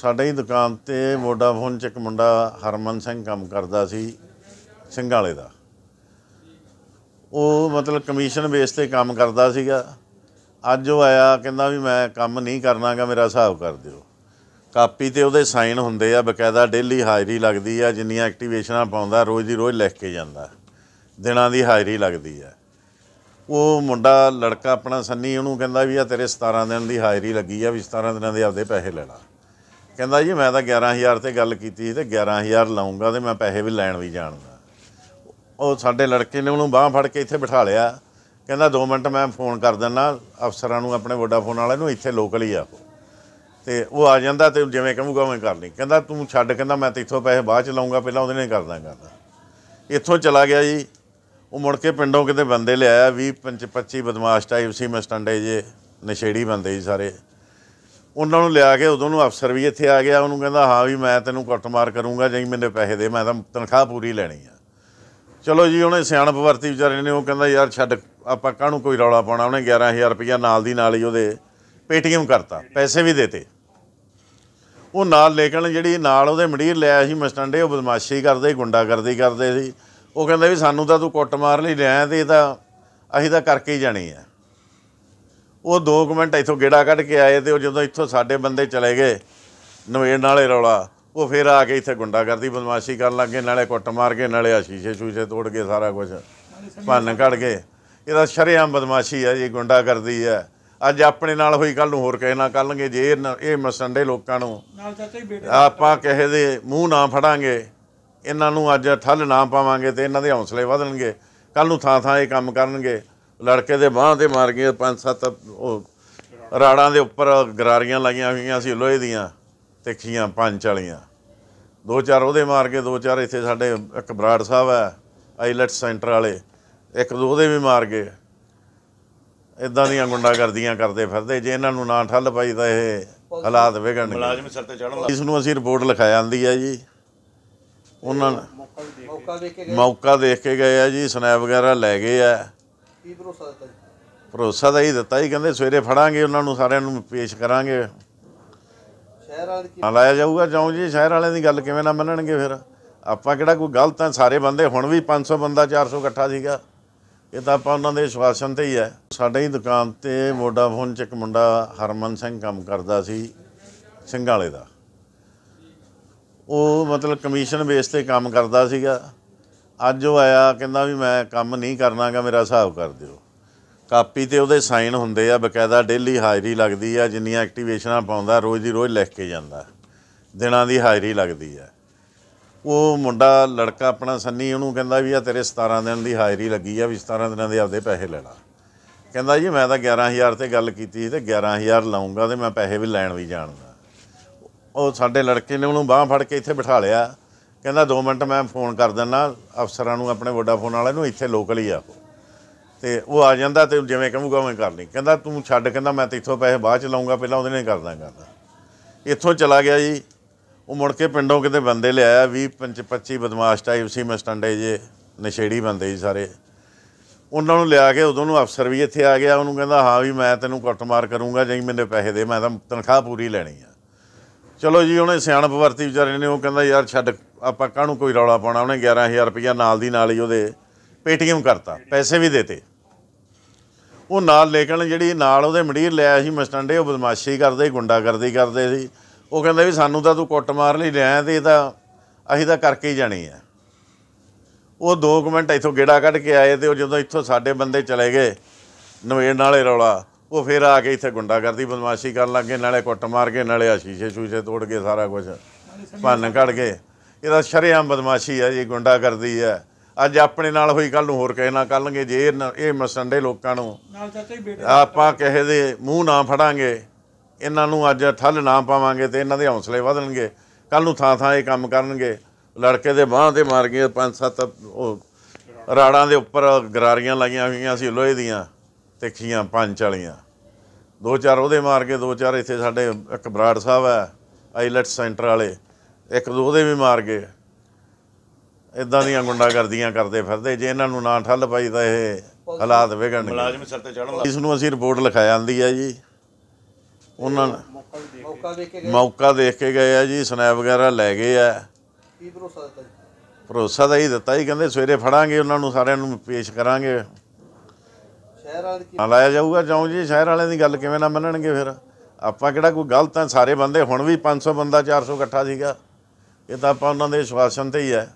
ਸਾਡੇ ਹੀ ਦੁਕਾਨ ਤੇ ਵੋਡਾਫੋਨ ਚ ਇੱਕ ਮੁੰਡਾ ਹਰਮਨ ਸਿੰਘ ਕੰਮ ਕਰਦਾ ਸੀ ਸਿੰਘਾਲੇ ਦਾ ਉਹ ਮਤਲਬ ਕਮਿਸ਼ਨ ਬੇਸ ਤੇ ਕੰਮ ਕਰਦਾ ਸੀਗਾ ਅੱਜ ਉਹ ਆਇਆ ਕਹਿੰਦਾ ਵੀ ਮੈਂ ਕੰਮ ਨਹੀਂ ਕਰਨਾਗਾ ਮੇਰਾ ਹਿਸਾਬ ਕਰ ਦਿਓ ਕਾਪੀ ਤੇ ਉਹਦੇ ਸਾਈਨ ਹੁੰਦੇ ਆ ਬਕਾਇਦਾ ਡੇਲੀ ਹਾਜ਼ਰੀ ਲੱਗਦੀ ਆ ਜਿੰਨੀਆਂ ਐਕਟੀਵੇਸ਼ਨਾਂ ਪਾਉਂਦਾ ਰੋਜ਼ ਦੀ ਰੋਜ਼ ਲਿਖ ਕੇ ਜਾਂਦਾ ਦਿਨਾਂ ਦੀ ਹਾਜ਼ਰੀ ਲੱਗਦੀ ਆ ਉਹ ਮੁੰਡਾ ਲੜਕਾ ਆਪਣਾ ਸੰਨੀ ਉਹਨੂੰ ਕਹਿੰਦਾ ਵੀ ਆ ਤੇਰੇ 17 ਦਿਨ ਦੀ ਹਾਜ਼ਰੀ ਲੱਗੀ ਆ ਵੀ 17 ਦਿਨਾਂ ਦੇ ਆਪਦੇ ਪੈਸੇ ਲੈਣਾ ਕਹਿੰਦਾ ਜੀ ਮੈਂ ਤਾਂ 11000 ਤੇ ਗੱਲ ਕੀਤੀ ਸੀ ਤੇ 11000 ਲਾਉਂਗਾ ਤੇ ਮੈਂ ਪੈਸੇ ਵੀ ਲੈਣ ਵੀ ਜਾਣਦਾ ਉਹ ਸਾਡੇ ਲੜਕੇ ਨੇ ਉਹਨੂੰ ਬਾਹ ਫੜ ਕੇ ਇੱਥੇ ਬਿਠਾ ਲਿਆ ਕਹਿੰਦਾ 2 ਮਿੰਟ ਮੈਂ ਫੋਨ ਕਰ ਦਿੰਦਾ ਅਫਸਰਾਂ ਨੂੰ ਆਪਣੇ ਵੱਡਾ ਫੋਨ ਵਾਲੇ ਨੂੰ ਇੱਥੇ ਲੋਕਲ ਹੀ ਆ ਤੇ ਉਹ ਆ ਜਾਂਦਾ ਤੇ ਜਿਵੇਂ ਕਹੂਗਾ ਉਵੇਂ ਕਰ ਲਈ ਕਹਿੰਦਾ ਤੂੰ ਛੱਡ ਕਹਿੰਦਾ ਮੈਂ ਤੇ ਇੱਥੋਂ ਪੈਸੇ ਬਾਅਦ ਚ ਲਾਉਂਗਾ ਪਹਿਲਾਂ ਉਹਦੇ ਨੇ ਕਰਦਾ ਕਰਦਾ ਇੱਥੋਂ ਚਲਾ ਗਿਆ ਜੀ ਉਹ ਮੁੜ ਕੇ ਪਿੰਡੋਂ ਕਿਤੇ ਬੰਦੇ ਲਿਆਇਆ 20 25 ਬਦਮਾਸ਼ ਟਾਈਪ ਸੀ ਮਸਟੰਡੇ ਜੇ ਨਸ਼ੇੜੀ ਬੰਦੇ ਜੀ ਸਾਰੇ ਉਹਨਾਂ ਨੂੰ ਲਿਆ ਕੇ ਉਦੋਂ ਨੂੰ ਅਫਸਰ ਵੀ ਇੱਥੇ ਆ ਗਿਆ ਉਹਨੂੰ ਕਹਿੰਦਾ ਹਾਂ ਵੀ ਮੈਂ ਤੈਨੂੰ ਕੁੱਟਮਾਰ ਕਰੂੰਗਾ ਜੇ ਮੈਨੇ ਪੈਸੇ ਦੇ ਮੈਂ ਤਾਂ ਤਨਖਾਹ ਪੂਰੀ ਲੈਣੀ ਆ ਚਲੋ ਜੀ ਉਹਨੇ ਸਿਆਣਪ ਵਰਤੀ ਵਿਚਾਰੇ ਨੇ ਉਹ ਕਹਿੰਦਾ ਯਾਰ ਛੱਡ ਆਪਾਂ ਕਾਹਨੂੰ ਕੋਈ ਰੌਲਾ ਪਾਉਣਾ ਉਹਨੇ 11000 ਰੁਪਇਆ ਨਾਲ ਦੀ ਨਾਲ ਹੀ ਉਹਦੇ ਪੇਟੀਐਮ ਕਰਤਾ ਪੈਸੇ ਵੀ ਦੇਤੇ ਉਹ ਨਾਲ ਲੇਕਿਨ ਜਿਹੜੀ ਨਾਲ ਉਹਦੇ ਮਡੀਰ ਲਿਆ ਸੀ ਮਸਟੰਡੇ ਉਹ ਬਦਮਾਸ਼ੀ ਕਰਦੇ ਗੁੰਡਾਗਰਦੀ ਕਰਦੇ ਸੀ ਉਹ ਕਹਿੰਦਾ ਵੀ ਸਾਨੂੰ ਤਾਂ ਤੂੰ ਕੁੱਟ ਮਾਰ ਲਈ ਲਿਆ ਤੇ ਇਹ ਤਾਂ ਅਸੀਂ ਤਾਂ ਕਰਕੇ ਹੀ ਜਾਣੀ ਆ ਉਹ 2 ਮਿੰਟ ਇਥੋਂ ਗੇੜਾ ਕੱਢ ਕੇ ਆਏ ਤੇ ਉਹ ਜਦੋਂ ਇੱਥੋਂ ਸਾਡੇ ਬੰਦੇ ਚਲੇ ਗਏ ਨਵੇਂ ਨਾਲੇ ਰੌਲਾ ਉਹ ਫੇਰ ਆ ਕੇ ਇੱਥੇ ਗੁੰਡਾਗਰਦੀ ਬਦਮਾਸ਼ੀ ਕਰਨ ਲੱਗੇ ਨਾਲੇ ਕੁੱਟ ਮਾਰ ਕੇ ਨਾਲੇ ਆ ਸ਼ੀਸ਼ੇ ਸ਼ੂਸ਼ੇ ਤੋੜ ਕੇ ਸਾਰਾ ਕੁਝ ਭੰਨ ਕੱਢ ਕੇ ਇਹਦਾ ਸ਼ਰੇਆਮ ਬਦਮਾਸ਼ੀ ਹੈ ਜੀ ਗੁੰਡਾਗਰਦੀ ਹੈ ਅੱਜ ਆਪਣੇ ਨਾਲ ਹੋਈ ਕੱਲ ਨੂੰ ਹੋਰ ਕਿਸੇ ਨਾਲ ਕਰਨਗੇ ਜੇ ਇਹ ਮਸੰਡੇ ਲੋਕਾਂ ਨੂੰ ਆਪਾਂ ਕਹੇ ਦੇ ਮੂੰਹ ਨਾ ਫੜਾਂਗੇ ਇਹਨਾਂ ਨੂੰ ਅੱਜ ਠੱਲ ਨਾ ਪਾਵਾਂਗੇ ਤੇ ਇਹਨਾਂ ਦੇ ਹੌਸਲੇ ਵਧਣਗੇ ਕੱਲ ਨੂੰ ਥਾਂ ਥਾਂ ਇਹ ਕੰਮ ਕਰਨਗੇ ਲੜਕੇ ਦੇ ਬਾਹ ਤੇ ਮਾਰ ਗਏ ਪੰਜ ਸੱਤ ਉਹ ਰਾੜਾਂ ਦੇ ਉੱਪਰ ਗਰਾਰੀਆਂ ਲਾਈਆਂ ਹੋਈਆਂ ਸੀ ਲੋਹੇ ਦੀਆਂ ਤਿੱਖੀਆਂ ਪੰਜ ਵਾਲੀਆਂ ਦੋ ਚਾਰ ਉਹਦੇ ਮਾਰ ਕੇ ਦੋ ਚਾਰ ਇੱਥੇ ਸਾਡੇ ਇੱਕ ਬਰਾੜ ਸਾਹਿਬ ਹੈ ਆਈਲੈਟ ਸੈਂਟਰ ਵਾਲੇ ਇੱਕ ਦੋ ਉਹਦੇ ਵੀ ਮਾਰ ਗਏ ਇਦਾਂ ਦੀਆਂ ਗੁੰਡਾਗਰਦੀਆਂ ਕਰਦੇ ਫਿਰਦੇ ਜੇ ਇਹਨਾਂ ਨੂੰ ਨਾ ਠੱਲ ਪਾਈ ਤਾਂ ਇਹ ਹਾਲਾਤ ਵਿਗੜਨਗੇ ਮੁਲਾਜ਼ਮ ਸਿਰ ਤੇ ਚੜਨ ਇਸ ਨੂੰ ਅਸੀਂ ਰਿਪੋਰਟ ਲਿਖਾਇਆ ਆਂਦੀ ਹੈ ਜੀ ਉਹਨਾਂ ਨੇ ਮੌਕਾ ਦੇਖ ਕੇ ਗਏ ਆ ਜੀ ਸਨੈਪ ਵਗੈਰਾ ਲੈ ਗਏ ਆ ਕੀ ਭਰੋਸਾ ਦਿੱਤਾ ਜੀ ਭਰੋਸਾ ਤਾਂ ਹੀ ਦਿੱਤਾ ਹੀ ਕਹਿੰਦੇ ਸਵੇਰੇ ਫੜਾਂਗੇ ਉਹਨਾਂ ਨੂੰ ਸਾਰਿਆਂ ਨੂੰ ਪੇਸ਼ ਕਰਾਂਗੇ ਸ਼ਹਿਰ ਵਾਲੇ ਕੀ ਲਾਇਆ ਜਾਊਗਾ ਜਾਉਂ ਜੀ ਸ਼ਹਿਰ ਵਾਲਿਆਂ ਦੀ ਗੱਲ ਕਿਵੇਂ ਨਾ ਮੰਨਣਗੇ ਫਿਰ ਆਪਾਂ ਕਿਹੜਾ ਕੋਈ ਗਲਤ ਆ ਸਾਰੇ ਬੰਦੇ ਹੁਣ ਵੀ 500 ਬੰਦਾ 400 ਇਕੱਠਾ ਸੀਗਾ ਇਹ ਤਾਂ ਆਪਾਂ ਉਹਨਾਂ ਦੇ ਵਿਸ਼ਵਾਸਨ ਤੇ ਹੀ ਹੈ ਸਾਡੇ ਹੀ ਦੁਕਾਨ ਤੇ ਵੋਡਾਫੋਨ ਚ ਇੱਕ ਮੁੰਡਾ ਹਰਮਨ ਸਿੰਘ ਕੰਮ ਕਰਦਾ ਸੀ ਸਿੰਘਾਲੇ ਦਾ ਉਹ ਮਤਲਬ ਕਮਿਸ਼ਨ ਬੇਸ ਤੇ ਕੰਮ ਕਰਦਾ ਸੀਗਾ ਅੱਜ ਉਹ ਆਇਆ ਕਹਿੰਦਾ ਵੀ ਮੈਂ ਕੰਮ ਨਹੀਂ ਕਰਨਾਗਾ ਮੇਰਾ ਹਿਸਾਬ ਕਰ ਦਿਓ ਕਾਪੀ ਤੇ ਉਹਦੇ ਸਾਈਨ ਹੁੰਦੇ ਆ ਬਕਾਇਦਾ ਡੇਲੀ ਹਾਜ਼ਰੀ ਲੱਗਦੀ ਆ ਜਿੰਨੀਆਂ ਐਕਟੀਵੇਸ਼ਨਾਂ ਪਾਉਂਦਾ ਰੋਜ਼ ਦੀ ਰੋਜ਼ ਲਿਖ ਕੇ ਜਾਂਦਾ ਦਿਨਾਂ ਦੀ ਹਾਜ਼ਰੀ ਲੱਗਦੀ ਆ ਉਹ ਮੁੰਡਾ ਲੜਕਾ ਆਪਣਾ ਸੰਨੀ ਉਹਨੂੰ ਕਹਿੰਦਾ ਵੀ ਆ ਤੇਰੇ 17 ਦਿਨ ਦੀ ਹਾਜ਼ਰੀ ਲੱਗੀ ਆ ਵੀ 17 ਦਿਨਾਂ ਦੇ ਆਪਦੇ ਪੈਸੇ ਲੈਣਾ ਕਹਿੰਦਾ ਜੀ ਮੈਂ ਤਾਂ 11000 ਤੇ ਗੱਲ ਕੀਤੀ ਸੀ ਤੇ 11000 ਲਾਉਂਗਾ ਤੇ ਮੈਂ ਪੈਸੇ ਵੀ ਲੈਣ ਵੀ ਜਾਣਦਾ ਉਹ ਸਾਡੇ ਲੜਕੇ ਨੇ ਉਹਨੂੰ ਬਾਹ ਫੜ ਕੇ ਇੱਥੇ ਬਿਠਾ ਲਿਆ ਕਹਿੰਦਾ 2 ਮਿੰਟ ਮੈਂ ਫੋਨ ਕਰ ਦਿੰਦਾ ਅਫਸਰਾਂ ਨੂੰ ਆਪਣੇ ਵੋਡਾਫੋਨ ਵਾਲੇ ਨੂੰ ਇੱਥੇ ਲੋਕਲ ਹੀ ਆ ਉਹ ਤੇ ਉਹ ਆ ਜਾਂਦਾ ਤੇ ਜਿਵੇਂ ਕਹੂਗਾ ਮੈਂ ਕਰ ਲਈ ਕਹਿੰਦਾ ਤੂੰ ਛੱਡ ਕਹਿੰਦਾ ਮੈਂ ਤੇਥੋਂ ਪੈਸੇ ਬਾਅਦ ਚ ਲਾਉਂਗਾ ਪਹਿਲਾਂ ਉਹਦੇ ਨੇ ਕਰਦਾ ਕਰਦਾ ਇੱਥੋਂ ਚਲਾ ਗਿਆ ਜੀ ਉਹ ਮੁੜ ਕੇ ਪਿੰਡੋਂ ਕਿਤੇ ਬੰਦੇ ਲਿਆਇਆ 20 25 ਬਦਮਾਸ਼ ਟਾਈਪ ਸੀ ਮਸਟੰਡੇ ਜੇ ਨਸ਼ੇੜੀ ਬੰਦੇ ਜੀ ਸਾਰੇ ਉਹਨਾਂ ਨੂੰ ਲਿਆ ਕੇ ਉਦੋਂ ਨੂੰ ਅਫਸਰ ਵੀ ਇੱਥੇ ਆ ਗਿਆ ਉਹਨੂੰ ਕਹਿੰਦਾ ਹਾਂ ਵੀ ਮੈਂ ਤੈਨੂੰ ਕੁੱਟਮਾਰ ਕਰੂੰਗਾ ਜੇ ਮੈਨੂੰ ਪੈਸੇ ਦੇ ਮੈਂ ਤਾਂ ਤਨਖਾਹ ਪੂਰੀ ਲੈਣੀ ਆ ਚਲੋ ਜੀ ਉਹਨੇ ਸਿਆਣਪ ਵਰਤੀ ਵਿਚਾਰੇ ਨੇ ਉਹ ਕਹਿੰਦਾ ਯਾਰ ਛੱਡ ਆਪਾਂ ਕਾਹਨੂੰ ਕੋਈ ਰੌਲਾ ਪਾਉਣਾ ਉਹਨੇ 11000 ਰੁਪਇਆ ਨਾਲ ਦੀ ਨਾਲ ਹੀ ਉਹਦੇ ਪੇਟੀਐਮ ਕਰਤਾ ਪੈਸੇ ਵੀ ਦੇਤੇ ਉਹ ਨਾਲ ਲੇਕਿਨ ਜਿਹੜੀ ਨਾਲ ਉਹਦੇ ਮਡੀਰ ਲਿਆ ਸੀ ਮਸਟੰਡੇ ਉਹ ਬਦਮਾਸ਼ੀ ਕਰਦੇ ਗੁੰਡਾਗਰਦੀ ਕਰਦੇ ਸੀ ਉਹ ਕਹਿੰਦਾ ਵੀ ਸਾਨੂੰ ਤਾਂ ਤੂੰ ਕੁੱਟ ਮਾਰ ਲਈ ਲਿਆ ਤੇ ਇਹ ਤਾਂ ਅਸੀਂ ਤਾਂ ਕਰਕੇ ਹੀ ਜਾਣੀ ਆ ਉਹ 2 ਮਿੰਟ ਇੱਥੋਂ ਗੇੜਾ ਕੱਢ ਕੇ ਆਏ ਤੇ ਉਹ ਜਦੋਂ ਇੱਥੋਂ ਸਾਡੇ ਬੰਦੇ ਚਲੇ ਗਏ ਨਵੇੜ ਨਾਲੇ ਰੌਲਾ ਉਹ ਫੇਰ ਆ ਕੇ ਇੱਥੇ ਗੁੰਡਾਗਰਦੀ ਬਦਮਾਸ਼ੀ ਕਰਨ ਲੱਗੇ ਨਾਲੇ ਕੁੱਟ ਮਾਰ ਕੇ ਨਾਲੇ ਆ ਸ਼ੀਸ਼ੇ ਸ਼ੂਸ਼ੇ ਤੋੜ ਕੇ ਸਾਰਾ ਕੁਝ ਭੰਨ ਕੱਢ ਕੇ ਇਹਦਾ ਸ਼ਰੇਆਮ ਬਦਮਾਸ਼ੀ ਹੈ ਜੀ ਗੁੰਡਾਗਰਦੀ ਹੈ ਅੱਜ ਆਪਣੇ ਨਾਲ ਹੋਈ ਕੱਲ ਨੂੰ ਹੋਰ ਕਿਸੇ ਨਾਲ ਕਰਨਗੇ ਜੇ ਇਹ ਮਸੰਡੇ ਲੋਕਾਂ ਨੂੰ ਆਪਾਂ ਕਹੇ ਦੇ ਮੂੰਹ ਨਾ ਫੜਾਂਗੇ ਇਹਨਾਂ ਨੂੰ ਅੱਜ ਠੱਲ ਨਾ ਪਾਵਾਂਗੇ ਤੇ ਇਹਨਾਂ ਦੇ ਹੌਸਲੇ ਵਧਣਗੇ ਕੱਲ ਨੂੰ ਥਾਂ ਥਾਂ ਇਹ ਕੰਮ ਕਰਨਗੇ ਲੜਕੇ ਦੇ ਬਾਹਾਂ ਤੇ ਮਾਰ ਗਏ ਪੰਜ ਸੱਤ ਉਹ ਰਾੜਾਂ ਦੇ ਉੱਪਰ ਗਰਾਰੀਆਂ ਲਾਈਆਂ ਹੋਈਆਂ ਸੀ ਲੋਹੇ ਦੀਆਂ ਤਿੱਖੀਆਂ ਪੰਜ ਚਾਲੀਆਂ ਦੋ ਚਾਰ ਉਹਦੇ ਮਾਰ ਕੇ ਦੋ ਚਾਰ ਇੱਥੇ ਸਾਡੇ ਇੱਕ ਬਰਾੜ ਸਾਹਿਬ ਹੈ ਆਈਲੈਟ ਸੈਂਟਰ ਵਾਲੇ ਇੱਕ ਦੋ ਉਹਦੇ ਵੀ ਮਾਰ ਗਏ ਇਦਾਂ ਦੀਆਂ ਗੁੰਡਾਗਰਦੀਆਂ ਕਰਦੇ ਫਿਰਦੇ ਜੇ ਇਹਨਾਂ ਨੂੰ ਨਾ ਠੱਲ ਪਾਈ ਤਾਂ ਇਹ ਹਾਲਾਤ ਵਿਗੜਨਗੇ ਮੁਲਾਜ਼ਮ ਸਿਰ ਤੇ ਚੜਨ ਇਸ ਨੂੰ ਅਸੀਂ ਰਿਪੋਰਟ ਲਿਖਾ ਜਾਂਦੀ ਹੈ ਜੀ ਉਹਨਾਂ ਨੇ ਮੌਕਾ ਦੇਖ ਕੇ ਗਏ ਆ ਜੀ ਸਨੈਪ ਵਗੈਰਾ ਲੈ ਗਏ ਆ ਕੀ ਭਰੋਸਾ ਦਿੱਤਾ ਜੀ ਭਰੋਸਾ ਤਾਂ ਹੀ ਦਿੱਤਾ ਜੀ ਕਹਿੰਦੇ ਸਵੇਰੇ ਫੜਾਂਗੇ ਉਹਨਾਂ ਨੂੰ ਸਾਰਿਆਂ ਨੂੰ ਪੇਸ਼ ਕਰਾਂਗੇ ਸ਼ਹਿਰ ਵਾਲੇ ਦੀ ਲਾਇਆ ਜਾਊਗਾ ਜਾਉ ਜੀ ਸ਼ਹਿਰ ਵਾਲਿਆਂ ਦੀ ਗੱਲ ਕਿਵੇਂ ਨਾ ਮੰਨਣਗੇ ਫਿਰ ਆਪਾਂ ਕਿਹੜਾ ਕੋਈ ਗਲਤ ਆ ਸਾਰੇ ਬੰਦੇ ਹੁਣ ਵੀ 500 ਬੰਦਾ 400 ਇਕੱਠਾ ਸੀਗਾ ਇਹ ਤਾਂ ਆਪਾਂ ਉਹਨਾਂ ਦੇ ਸ਼ਵਾਸਨ ਤੇ ਹੀ ਹੈ